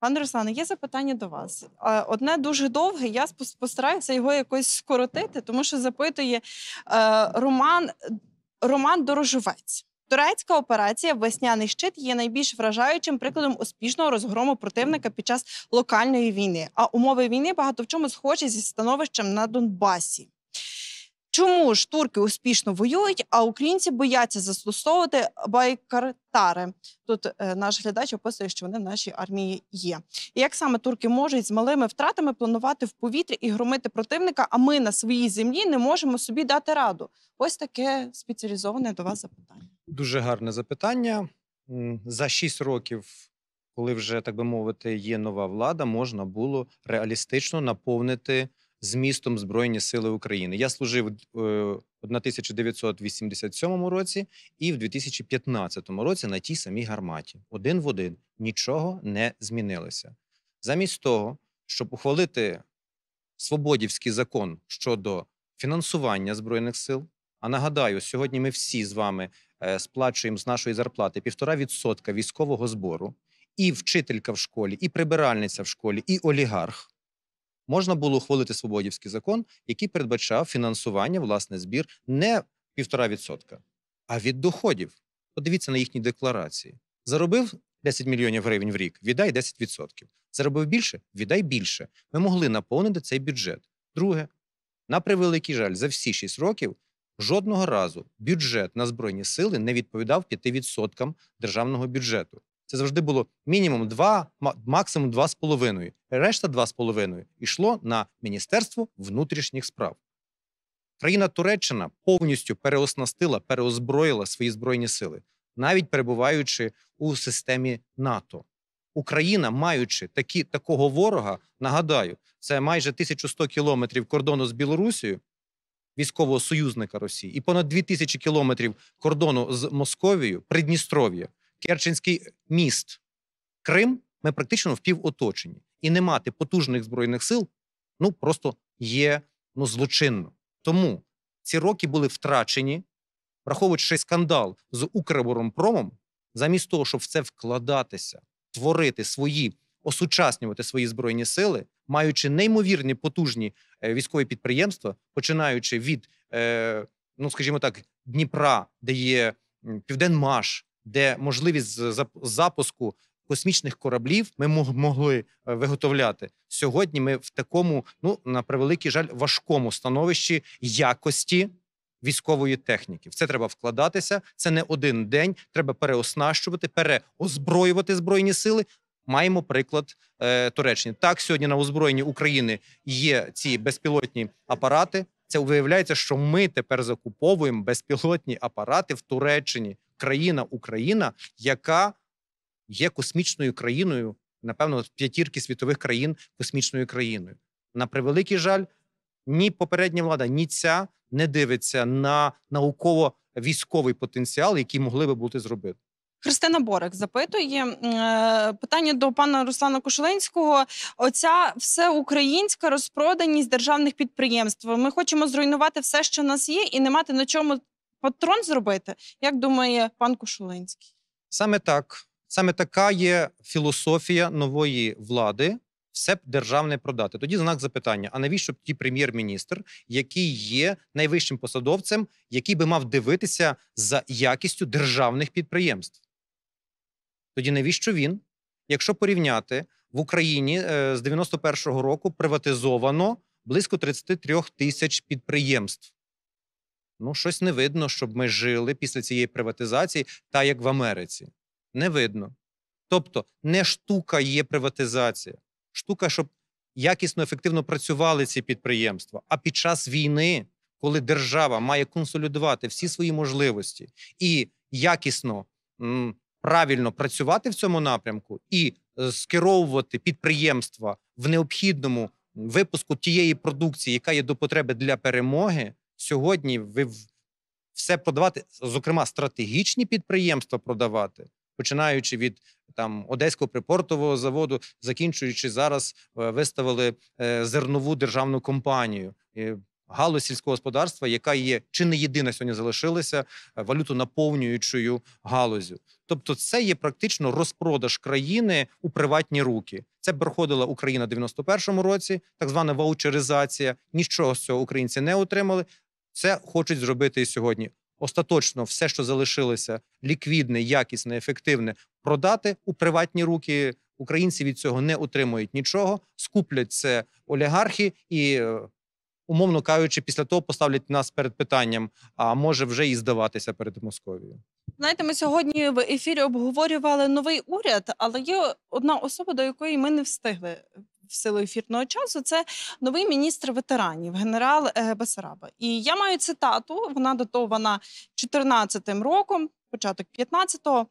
Пане Руслане, є запитання до вас. Одне дуже довге. Я постараюся його якось скоротити, тому що запитує е, Роман Роман Дорожовець. Турецька операція Весняний щит є найбільш вражаючим прикладом успішного розгрому противника під час локальної війни. А умови війни багато в чому схожі зі становищем на Донбасі. Чому ж турки успішно воюють, а українці бояться застосовувати байкартари? Тут е, наш глядач описує, що вони в нашій армії є. І Як саме турки можуть з малими втратами планувати в повітрі і громити противника? А ми на своїй землі не можемо собі дати раду? Ось таке спеціалізоване до вас запитання. Дуже гарне запитання за шість років. Коли вже так би мовити, є нова влада, можна було реалістично наповнити Змістом Збройні Сили України. Я служив е, у 1987 році і в 2015 році на тій самій гарматі. Один в один нічого не змінилося. Замість того, щоб ухвалити свободівський закон щодо фінансування збройних сил. А нагадаю, сьогодні ми всі з вами е, сплачуємо з нашої зарплати півтора відсотка військового збору, і вчителька в школі, і прибиральниця в школі, і олігарх можна було ухвалити свободівський закон, який передбачав фінансування власне збір не півтора відсотка, а від доходів. Подивіться на їхні декларації. Заробив 10 мільйонів гривень в рік, віддай 10%. Заробив більше, віддай більше. Ми могли наповнити цей бюджет. Друге, на превеликий жаль, за всі 6 років жодного разу бюджет на збройні сили не відповідав 5% державного бюджету. Це завжди було мінімум 2, максимум 2,5. Решта 2,5 йшло на Міністерство внутрішніх справ. Країна Туреччина повністю переоснастила, переозброїла свої збройні сили, навіть перебуваючи у системі НАТО. Україна, маючи такі, такого ворога, нагадаю, це майже 1100 кілометрів кордону з Білорусією, військового союзника Росії, і понад 2000 кілометрів кордону з Московією, Придністров'я. Керченський міст, Крим, ми практично в півоточенні. І не мати потужних збройних сил ну просто є ну, злочинно. Тому ці роки були втрачені, враховуючи скандал з Укроборонпромом, замість того, щоб в це вкладатися, творити свої, осучаснювати свої збройні сили, маючи неймовірні потужні е, військові підприємства, починаючи від, е, ну скажімо так, Дніпра, де є Південмаш, де можливість запуску космічних кораблів ми могли е, виготовляти сьогодні. Ми в такому, ну на превеликий жаль, важкому становищі якості. Військової техніки в це треба вкладатися. Це не один день. Треба переоснащувати, переозброювати збройні сили. Маємо приклад е, Туреччини. Так сьогодні на озброєнні України є ці безпілотні апарати. Це виявляється, що ми тепер закуповуємо безпілотні апарати в Туреччині країна Україна, яка є космічною країною, напевно, п'ятірки світових країн космічною країною. На превеликий жаль, ні попередня влада, ні ця не дивиться на науково-військовий потенціал, який могли би бути зробити. Христина Борик запитує е, питання до пана Руслана Кошеленського. Оця всеукраїнська розпроданість державних підприємств. Ми хочемо зруйнувати все, що в нас є, і не мати на чому патрон зробити, як думає пан Кошулинський. Саме так. Саме така є філософія нової влади. Все б державне продати. Тоді знак запитання: а навіщо б ті прем'єр-міністр, який є найвищим посадовцем, який би мав дивитися за якістю державних підприємств? Тоді навіщо він? Якщо порівняти в Україні е, з 91-го року приватизовано близько 33 тисяч підприємств. Ну, щось не видно, щоб ми жили після цієї приватизації, так як в Америці. Не видно. Тобто, не штука є приватизація, штука, щоб якісно, ефективно працювали ці підприємства. А під час війни, коли держава має консолідувати всі свої можливості і якісно правильно працювати в цьому напрямку і е, скеровувати підприємства в необхідному випуску тієї продукції, яка є до потреби для перемоги сьогодні ви все продавати, зокрема, стратегічні підприємства продавати, починаючи від там одеського припортового заводу, закінчуючи зараз, е, виставили е, зернову державну компанію. Е, галузь сільського господарства, яка є чи не єдина сьогодні залишилася валюту наповнюючою галузю. Тобто, це є практично розпродаж країни у приватні руки. Це проходила Україна в 91-му році, так звана ваучеризація. Нічого з цього українці не отримали. Це хочуть зробити і сьогодні. Остаточно все, що залишилося ліквідне, якісне, ефективне, продати у приватні руки. Українці від цього не отримують нічого, скуплять це олігархи і, е, умовно кажучи, після того поставлять нас перед питанням: а може вже і здаватися перед Московією. Знаєте, ми сьогодні в ефірі обговорювали новий уряд, але є одна особа, до якої ми не встигли в силу ефірного часу, це новий міністр ветеранів, генерал е, Басараба. І я маю цитату. Вона датована 14 роком початок 15-го.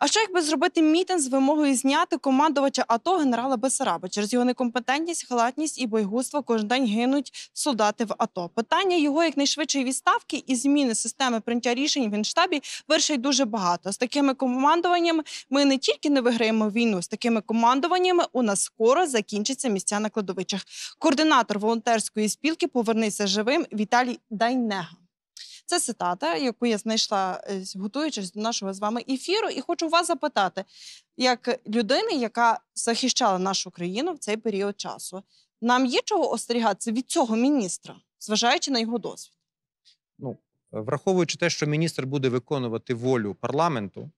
А що якби зробити мітинг з вимогою зняти командувача АТО генерала Бесараба? Через його некомпетентність, халатність і бойгузтво кожен день гинуть солдати в АТО. Питання його якнайшвидшої відставки і зміни системи прийняття рішень в генштабі вирішить дуже багато. З такими командуваннями ми не тільки не виграємо війну, з такими командуваннями у нас скоро закінчаться місця на кладовичах. Координатор волонтерської спілки Повернися живим Віталій Дайнега. Це цитата, яку я знайшла, е, готуючись до нашого з вами ефіру, і хочу вас запитати, як людини, яка захищала нашу країну в цей період часу, нам є чого остерігатися від цього міністра, зважаючи на його досвід? Ну, е, враховуючи те, що міністр буде виконувати волю парламенту,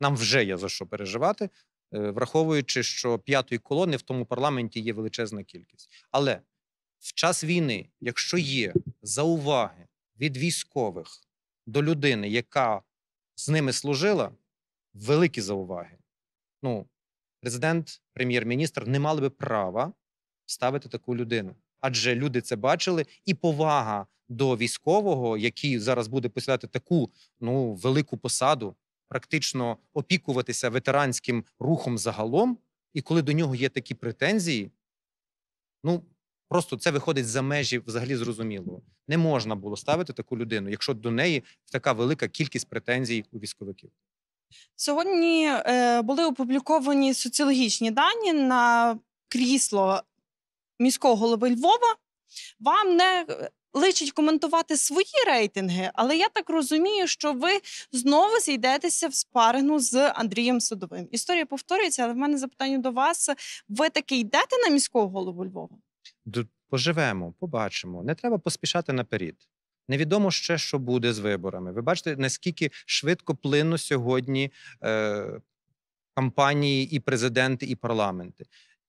нам вже є за що переживати. Е, враховуючи, що п'ятої колони в тому парламенті є величезна кількість. Але в час війни, якщо є зауваги від військових до людини, яка з ними служила, великі зауваги. Ну, Президент, прем'єр-міністр не мали би права ставити таку людину, адже люди це бачили, і повага до військового, який зараз буде посвяти таку ну велику посаду, практично опікуватися ветеранським рухом загалом. І коли до нього є такі претензії, ну просто це виходить за межі взагалі зрозумілого. Не можна було ставити таку людину, якщо до неї така велика кількість претензій у військовиків. Сьогодні е, були опубліковані соціологічні дані на крісло міського голови Львова. Вам не е, личить коментувати свої рейтинги, але я так розумію, що ви знову зійдетеся в спарину з Андрієм Садовим. Історія повторюється, але в мене запитання до вас: ви таки йдете на міського голову Львова? поживемо, побачимо. Не треба поспішати наперед. Невідомо ще, що буде з виборами. Ви бачите, наскільки швидко плинно сьогодні е, кампанії і президенти, і парламенти.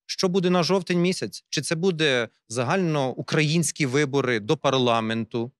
Що буде на жовтень місяць? Чи це буде загальноукраїнські вибори до парламенту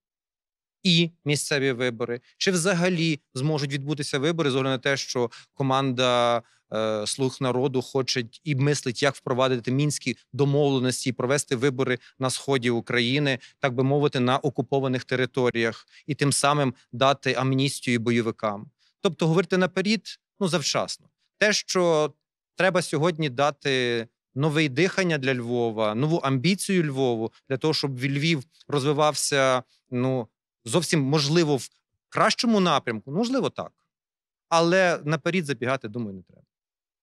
і місцеві вибори? Чи взагалі зможуть відбутися вибори з огляду на те, що команда Е, слуг народу хочуть і мислить, як впровадити мінські домовленості, провести вибори на сході України, так би мовити, на окупованих територіях, і тим самим дати амністію бойовикам. Тобто, говорити наперед, ну завчасно, те, що треба сьогодні дати. Нове дихання для Львова, нову амбіцію Львову для того, щоб Львів розвивався ну зовсім можливо в кращому напрямку. Можливо, так, але наперед забігати, думаю, не треба.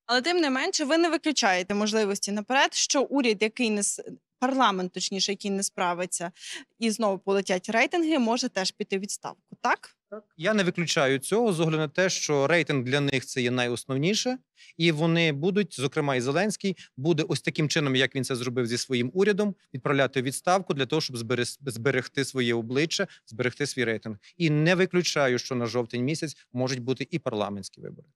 Але тим не менше, ви не виключаєте можливості наперед, що уряд, який не парламент, точніше, який не справиться, і знову полетять рейтинги, може теж піти відставку. Так я не виключаю цього з огляду на те, що рейтинг для них це є найосновніше, і вони будуть, зокрема, і Зеленський буде ось таким чином, як він це зробив зі своїм урядом, відправляти відставку для того, щоб зберегти своє обличчя, зберегти свій рейтинг. І не виключаю, що на жовтень місяць можуть бути і парламентські вибори.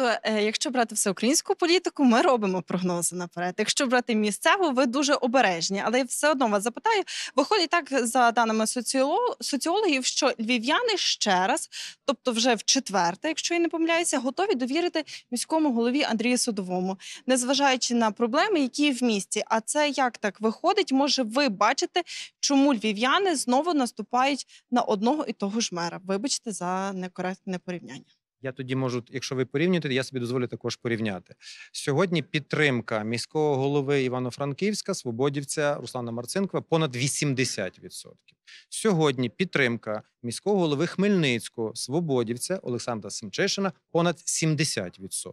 Тобто, е, якщо брати всеукраїнську політику, ми робимо прогнози наперед. Якщо брати місцеву, ви дуже обережні, але я все одно вас запитаю. Виходить так за даними соціологів, що львів'яни ще раз, тобто вже в четверте, якщо я не помиляюся, готові довірити міському голові Андрію Судовому, незважаючи на проблеми, які в місті. А це як так виходить? Може, ви бачите, чому львів'яни знову наступають на одного і того ж мера? Вибачте за некоректне порівняння. Я тоді можу, якщо ви порівнюєте, я собі дозволю також порівняти. Сьогодні підтримка міського голови Івано-Франківська, Свободівця Руслана Марцинкова понад 80%. Сьогодні підтримка міського голови Хмельницького, Свободівця Олександра Семчишина понад 70%.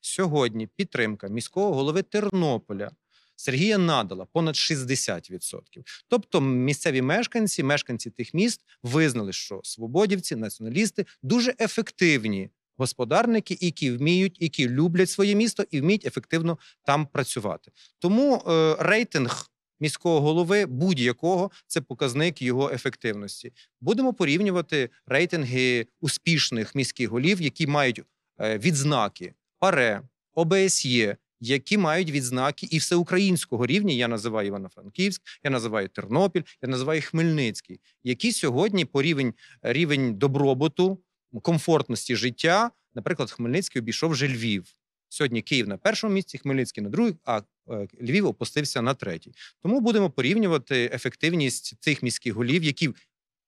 Сьогодні підтримка міського голови Тернополя Сергія Надала понад 60%. Тобто місцеві мешканці, мешканці тих міст визнали, що свободівці, націоналісти дуже ефективні господарники, які вміють, які люблять своє місто і вміють ефективно там працювати. Тому е, рейтинг. Міського голови будь-якого це показник його ефективності. Будемо порівнювати рейтинги успішних міських голів, які мають е, відзнаки ПАРЕ, ОБСЄ, які мають відзнаки і всеукраїнського рівня. Я називаю Івано-Франківськ, я називаю Тернопіль, я називаю Хмельницький, які сьогодні по рівень рівень добробуту, комфортності життя, наприклад, Хмельницький обійшов вже Львів. Сьогодні Київ на першому місці, Хмельницький на другому, а е, Львів опустився на третій. Тому будемо порівнювати ефективність цих міських голів, які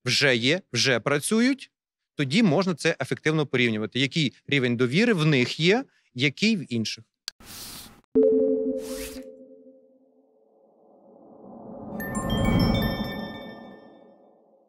вже є, вже працюють. Тоді можна це ефективно порівнювати. Який рівень довіри в них є, який в інших.